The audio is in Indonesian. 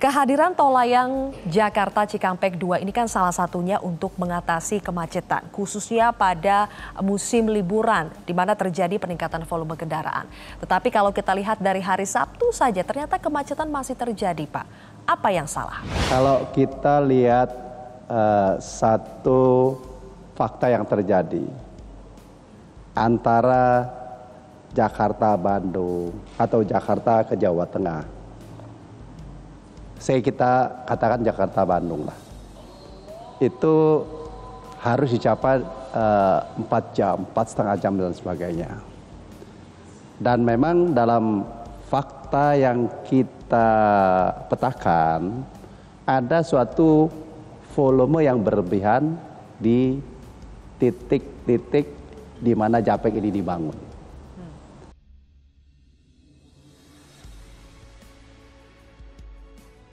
Kehadiran tol layang Jakarta Cikampek 2 ini kan salah satunya untuk mengatasi kemacetan, khususnya pada musim liburan di mana terjadi peningkatan volume kendaraan. Tetapi kalau kita lihat dari hari Sabtu saja ternyata kemacetan masih terjadi, Pak. Apa yang salah? Kalau kita lihat uh, satu fakta yang terjadi antara Jakarta Bandung atau Jakarta ke Jawa Tengah saya kita katakan Jakarta Bandung lah. Itu harus dicapai eh, empat uh, jam, empat setengah jam dan sebagainya. Dan memang dalam fakta yang kita petakan ada suatu volume yang berlebihan di titik-titik di mana Japek ini dibangun.